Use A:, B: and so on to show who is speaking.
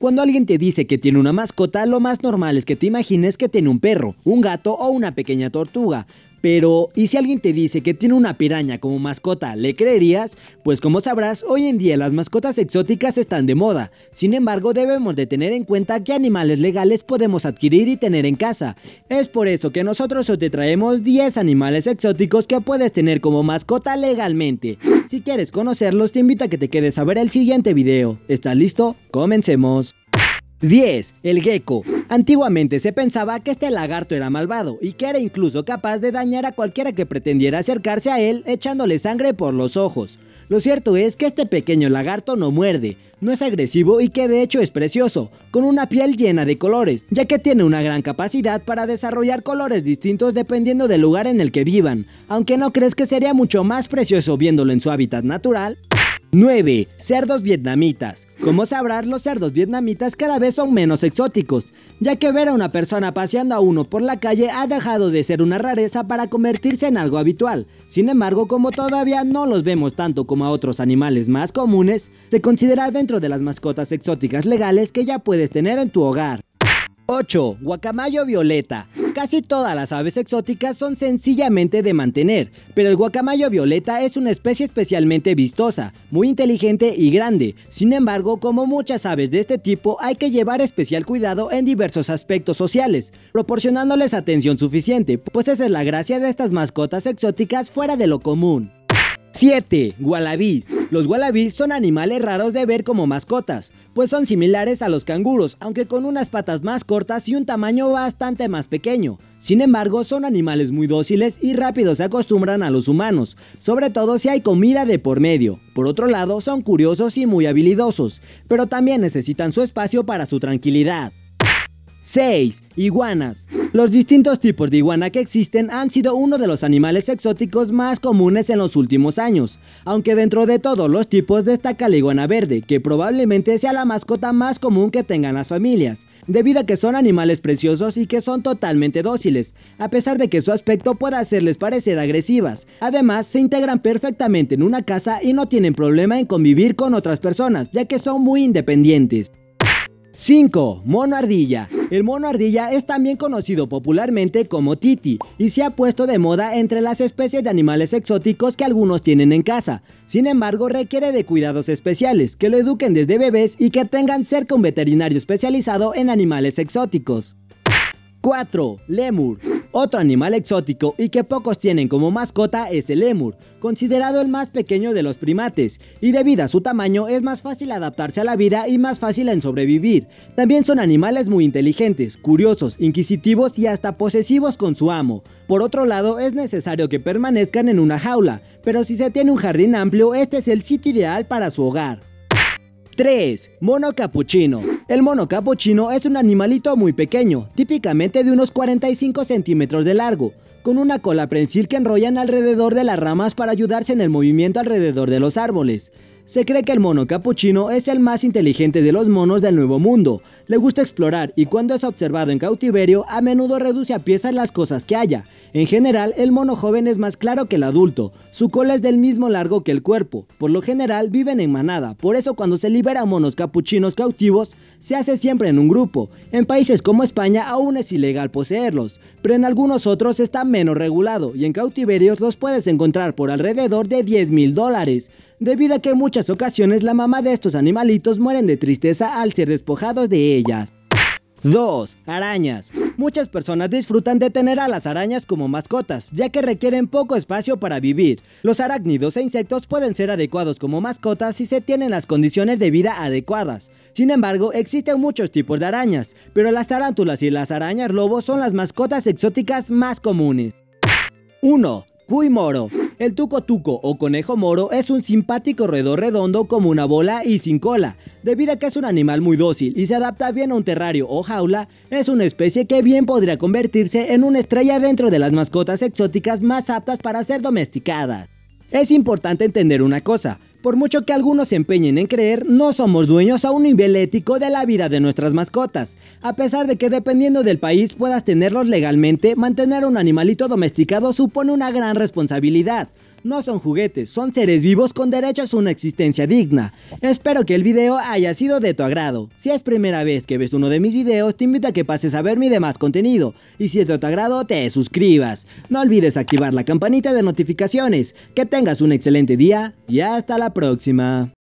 A: Cuando alguien te dice que tiene una mascota, lo más normal es que te imagines que tiene un perro, un gato o una pequeña tortuga, pero, ¿y si alguien te dice que tiene una piraña como mascota, le creerías? Pues como sabrás, hoy en día las mascotas exóticas están de moda. Sin embargo, debemos de tener en cuenta qué animales legales podemos adquirir y tener en casa. Es por eso que nosotros te traemos 10 animales exóticos que puedes tener como mascota legalmente. Si quieres conocerlos, te invito a que te quedes a ver el siguiente video. ¿Estás listo? Comencemos. 10. El gecko. Antiguamente se pensaba que este lagarto era malvado y que era incluso capaz de dañar a cualquiera que pretendiera acercarse a él echándole sangre por los ojos. Lo cierto es que este pequeño lagarto no muerde, no es agresivo y que de hecho es precioso, con una piel llena de colores, ya que tiene una gran capacidad para desarrollar colores distintos dependiendo del lugar en el que vivan, aunque no crees que sería mucho más precioso viéndolo en su hábitat natural. 9. Cerdos vietnamitas. Como sabrás, los cerdos vietnamitas cada vez son menos exóticos, ya que ver a una persona paseando a uno por la calle ha dejado de ser una rareza para convertirse en algo habitual. Sin embargo, como todavía no los vemos tanto como a otros animales más comunes, se considera dentro de las mascotas exóticas legales que ya puedes tener en tu hogar. 8. Guacamayo violeta. Casi todas las aves exóticas son sencillamente de mantener, pero el guacamayo violeta es una especie especialmente vistosa, muy inteligente y grande. Sin embargo, como muchas aves de este tipo, hay que llevar especial cuidado en diversos aspectos sociales, proporcionándoles atención suficiente, pues esa es la gracia de estas mascotas exóticas fuera de lo común. 7. Wallabies. Los wallabies son animales raros de ver como mascotas, pues son similares a los canguros, aunque con unas patas más cortas y un tamaño bastante más pequeño. Sin embargo, son animales muy dóciles y rápido se acostumbran a los humanos, sobre todo si hay comida de por medio. Por otro lado, son curiosos y muy habilidosos, pero también necesitan su espacio para su tranquilidad. 6. Iguanas. Los distintos tipos de iguana que existen han sido uno de los animales exóticos más comunes en los últimos años, aunque dentro de todos los tipos destaca la iguana verde, que probablemente sea la mascota más común que tengan las familias, debido a que son animales preciosos y que son totalmente dóciles, a pesar de que su aspecto pueda hacerles parecer agresivas. Además, se integran perfectamente en una casa y no tienen problema en convivir con otras personas, ya que son muy independientes. 5. Mono ardilla. El mono ardilla es también conocido popularmente como titi y se ha puesto de moda entre las especies de animales exóticos que algunos tienen en casa. Sin embargo, requiere de cuidados especiales, que lo eduquen desde bebés y que tengan cerca un veterinario especializado en animales exóticos. 4. Lemur. Otro animal exótico y que pocos tienen como mascota es el lemur, considerado el más pequeño de los primates, y debido a su tamaño es más fácil adaptarse a la vida y más fácil en sobrevivir. También son animales muy inteligentes, curiosos, inquisitivos y hasta posesivos con su amo. Por otro lado, es necesario que permanezcan en una jaula, pero si se tiene un jardín amplio, este es el sitio ideal para su hogar. 3. Mono capuchino. El mono capuchino es un animalito muy pequeño, típicamente de unos 45 centímetros de largo, con una cola prensil que enrollan alrededor de las ramas para ayudarse en el movimiento alrededor de los árboles. Se cree que el mono capuchino es el más inteligente de los monos del Nuevo Mundo. Le gusta explorar y cuando es observado en cautiverio a menudo reduce a piezas las cosas que haya. En general, el mono joven es más claro que el adulto. Su cola es del mismo largo que el cuerpo. Por lo general viven en manada, por eso cuando se libera monos capuchinos cautivos, se hace siempre en un grupo. En países como España aún es ilegal poseerlos, pero en algunos otros está menos regulado y en cautiverios los puedes encontrar por alrededor de 10 mil dólares, debido a que en muchas ocasiones la mamá de estos animalitos mueren de tristeza al ser despojados de ellas. 2. Arañas. Muchas personas disfrutan de tener a las arañas como mascotas, ya que requieren poco espacio para vivir. Los arácnidos e insectos pueden ser adecuados como mascotas si se tienen las condiciones de vida adecuadas. Sin embargo, existen muchos tipos de arañas, pero las tarántulas y las arañas lobo son las mascotas exóticas más comunes. 1. Cuy moro. El tuco tuco o conejo moro es un simpático roedor redondo como una bola y sin cola. Debido a que es un animal muy dócil y se adapta bien a un terrario o jaula, es una especie que bien podría convertirse en una estrella dentro de las mascotas exóticas más aptas para ser domesticadas. Es importante entender una cosa, por mucho que algunos se empeñen en creer, no somos dueños a un nivel ético de la vida de nuestras mascotas. A pesar de que dependiendo del país puedas tenerlos legalmente, mantener un animalito domesticado supone una gran responsabilidad. No son juguetes, son seres vivos con derechos a una existencia digna. Espero que el video haya sido de tu agrado. Si es primera vez que ves uno de mis videos, te invito a que pases a ver mi demás contenido. Y si es de tu agrado, te suscribas. No olvides activar la campanita de notificaciones. Que tengas un excelente día y hasta la próxima.